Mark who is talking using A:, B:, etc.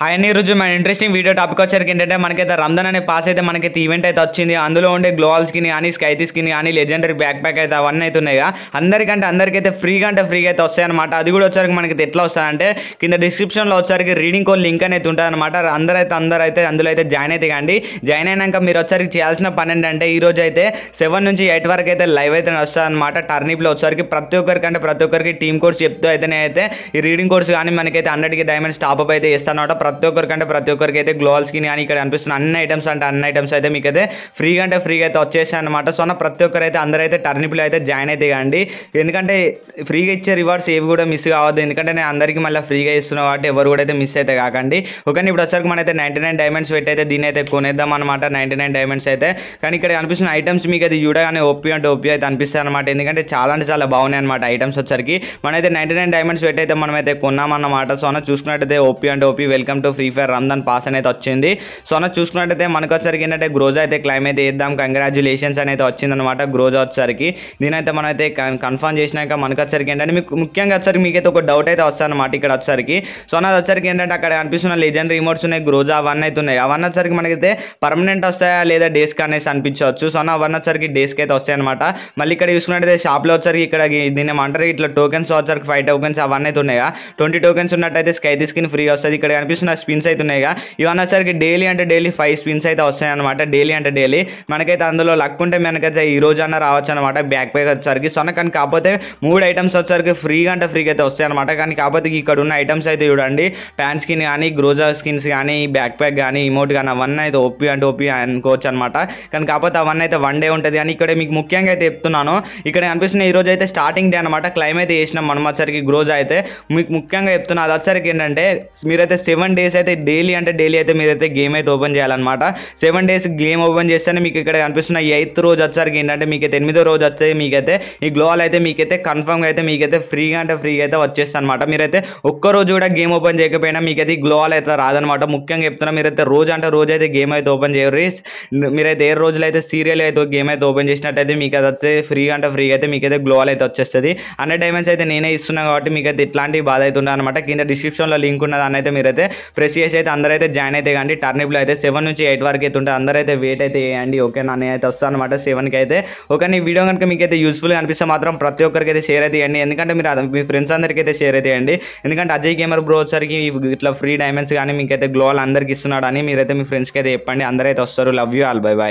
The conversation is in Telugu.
A: హాయ్ అండి ఈరోజు మన ఇంట్రెస్టింగ్ వీడియో టాపిక్ వచ్చరికి ఏంటంటే మనకైతే రంధన్ అనే పాస్ అయితే మనకైతే ఈవెంట్ అయితే వచ్చింది అందులో ఉండే గ్లోవల్ స్కిన్ కానీ స్కైతీ స్కిన్ కానీ లెజెండరీ బ్యాక్ ప్యాక్ అయితే అవన్నీ అయితే ఉన్నాయిగా అందరికంటే అందరికైతే ఫ్రీగా అంటే ఫ్రీగా అయితే వస్తాయన్నమాట అది కూడా వచ్చరికి మనకి ఎట్లా వస్తాయంటే కింద డిస్క్రిప్షన్లో వచ్చరికి రీడింగ్ కోల్ లింక్ అనేది ఉంటుంది అనమాట అందరైతే అయితే అందులో అయితే జాయిన్ అయితే కానీ జాయిన్ అయినాక మీరు వచ్చరికి చేయాల్సిన పని ఏంటంటే ఈ రోజు అయితే సెవెన్ నుంచి ఎయిట్ వరకు అయితే లైవ్ అయితే అనమాట టర్నిప్లో వచ్చరికి ప్రతి ఒక్కరికంటే ప్రతి ఒక్కరికి టీమ్ కోర్స్ చెప్తూ అయితే అయితే ఈ రీడింగ్ కోర్స్ కానీ మనకైతే అన్నిటికీ డైమండ్స్ టాప్అప్ అయితే ఇస్తానమాట ప్రతి ఒక్కరికి అంటే ప్రతి ఒక్కరికి అయితే గ్లోవల్ స్కిన్ కానీ ఇక్కడ అనిపిస్తున్న అన్ని ఐటమ్స్ అంటే అన్ని ఐటమ్స్ అయితే మీకు అయితే ఫ్రీ అంటే ఫ్రీగా అయితే వచ్చేసాయి అనమాట సో నా ప్రతి ఒక్కరైతే అందరైతే అందరూ అయితే జాయిన్ అయితే కాండి ఎందుకంటే ఫ్రీగా ఇచ్చే రివార్డ్స్ ఏవి కూడా మిస్ కావద్దు ఎందుకంటే నేను అందరికీ మళ్ళీ ఫ్రీగా ఇస్తున్న కాబట్టి ఎవరు కూడా అయితే మిస్ అయితే కాకండి ఓకే ఇప్పుడు వచ్చరికి అయితే నైంటీ నైన్ డైమండ్స్ పెట్టి అయితే దీని అయితే కొనేద్దాం అనమాట నైంటీ నైన్ డైమండ్స్ అయితే కానీ ఇక్కడ అనిపిస్తున్న ఐటమ్స్ మీకు అది చూడగానే ఓపి అంటే ఓపీ అయితే అనిపిస్తాయి అనమాట ఎందుకంటే చాలా అంటే చాలా బాగున్నాయి అనమాట ఐటమ్స్ వచ్చరికి మనైతే నైంటీ నైన్ డైమండ్స్ పెట్టి అయితే కొన్నాం అన్నమాట సో అన్న చూసుకున్నట్టయితే ఓపి అంటే OP welcome to فری fire Ramadan pass అనేది వచ్చింది సోన చూసుకున్నట్లయితే మనకొచ్చరికి ఏంటంటే గ్రోజా అయితే క్లైమ్ అయితే ఇద్దాం కంగ్రాట్యులేషన్స్ అనేది వచ్చింది అన్నమాట గ్రోజా వచ్చేసరికి దీనినైతే మనయితే కన్ఫర్మ్ చేసినాక మనకొచ్చరికి ఏంటంటే మీకు ముఖ్యంగా వచ్చే మీకు ఏదో ఒక డౌట్ అయితే వస్తా అన్నమాట ఇక్కడ వచ్చేసరికి సోన వచ్చేసరికి ఏంటంటే అక్కడ అనిపిస్తున్న లెజెండరీ ఇమోట్స్ ఉన్నాయి గ్రోజా వన్ అయితే ఉన్నాయి అవన్నే వచ్చేసరికి మనకైతే పర్మనెంట్ వస్తాయా లేద డెన్స్ కానిస్ అనిపిచవచ్చు సోన అవన్నే వచ్చేసరికి డెన్స్ కైతే వస్తాయన్నమాట మళ్ళీ ఇక్కడ చూసుకున్నట్లయితే షాప్ లో వచ్చే ఇక్కడ నిన్న మంటర్ ఇట్లా టోకెన్స్ అవజర్ కి ఫై టోకెన్స్ అవన్నే అయితే ఉన్నాయి 20 టోకెన్స్ ఉన్నట్లయితే స్కై స్కిన్ ఫ్రీ వస్తది ఇక్కడ అనిపి చూసిన స్పిన్స్ అయితే ఉన్నాయిగా సరికి డైలీ అంటే డైలీ ఫైవ్ స్పిన్స్ అయితే వస్తాయి అనమాట డైలీ అంటే డైలీ మనకైతే అందులో లక్ ఉంటే మనకైతే ఈ రోజు అన్న రావచ్చు అనమాట బ్యాక్ ప్యాక్ వచ్చేసరికి సో కానీ కాకపోతే మూడు ఐటమ్స్ వచ్చేసరికి ఫ్రీగా అంటే ఫ్రీగా అయితే వస్తాయి అనమాట కానీ కాకపోతే ఇక్కడ ఉన్న ఐటమ్స్ అయితే చూడండి ప్యాంట్ స్కిన్ కానీ గ్రోజర్ స్కిన్స్ కానీ బ్యాక్ ప్యాక్ కానీ ఇమోట్ కానీ అవన్నీ అయితే ఒప్పి అంటే ఒప్పి అనుకోవచ్చు అనమాట కానీ కాకపోతే అవన్నీ అయితే వన్ డే ఉంటుంది కానీ ఇక్కడ మీకు ముఖ్యంగా అయితే చెప్తున్నాను ఇక్కడ కనిపిస్తున్న ఈ రోజు అయితే స్టార్టింగ్ డే అనమాట క్లైమ్ అయితే చేసినాం మనం వచ్చరికి గ్రోజ్ అయితే మీకు ముఖ్యంగా చెప్తున్నా అది వచ్చరికి ఏంటంటే మీరైతే సెవెన్ డేస్ అయితే డైలీ అంటే డైలీ అయితే మీరైతే గేమ్ అయితే ఓపెన్ చేయాలి అన్నమాట 7 డేస్ గేమ్ ఓపెన్ చేస్తేనే మీకు ఇక్కడ అనిపిస్తున్న ఈ ఎయిత్ రోజు వచ్చేది అంటే మీకైతే ఎనిమిదో రోజు వచ్చేయ్ మీకైతే ఈ గ్లోబల్ అయితే మీకైతే కన్ఫర్మ్ గా అయితే మీకైతే ఫ్రీ అంటే ఫ్రీ అయితే వచ్చేస్తా అన్నమాట మీరైతే ఒక్క రోజు కూడా గేమ్ ఓపెన్ చేయకపోతే మీకైతే గ్లోబల్ అయితే రాదు అన్నమాట ముఖ్యంగా చెప్తున్నా మీరైతే రోజంతా రోజైతే గేమ్ అయితే ఓపెన్ చేయ రి మీరైతే ఏ రోజులైతే సీరియల్ అయితే గేమ్ అయితే ఓపెన్ చేసినట్లయితే మీకు వచ్చే ఫ్రీ అంటే ఫ్రీ అయితే మీకైతే గ్లోబల్ అయితే వచ్చేస్తది 100 డైమండ్స్ అయితే నేనే ఇస్తున్నా కాబట్టి మీకైతే ఇట్లాంటి బాధైతుందన్నమాట కింద డిస్క్రిప్షన్ లో లింక్ ఉన్నా దాన్ని అయితే మీరైతే ఫ్రెష్ చేసి అయితే అందరైతే జాయిన్ అయితే కానీ టర్నిప్లో అయితే సెవెన్ నుంచి ఎయిట్ వరకు అయితే ఉంటుంది అయితే వెయిట్ అయితే వేయండి ఓకే నన్ను అయితే వస్తాను అనమాట సెవెన్కి అయితే ఓకే నీ వీడియో కనుక మీకు అయితే యూస్ఫుల్గా అనిపిస్తే మాత్రం ప్రతి ఒక్కరికి అయితే షేర్ అయితే చేయండి ఎందుకంటే మీరు మీ ఫ్రెండ్స్ అందరికీ అయితే షేర్ అయితే చేయండి ఎందుకంటే అజయ్ గేమర్ బ్రో సరికి ఇట్లా ఫ్రీ డైమండ్స్ కానీ మీకైతే గ్లోల్ అందరికి అని మీరైతే మీ ఫ్రెండ్స్కి అయితే చెప్పండి అందరైతే వస్తారు love you all bye bye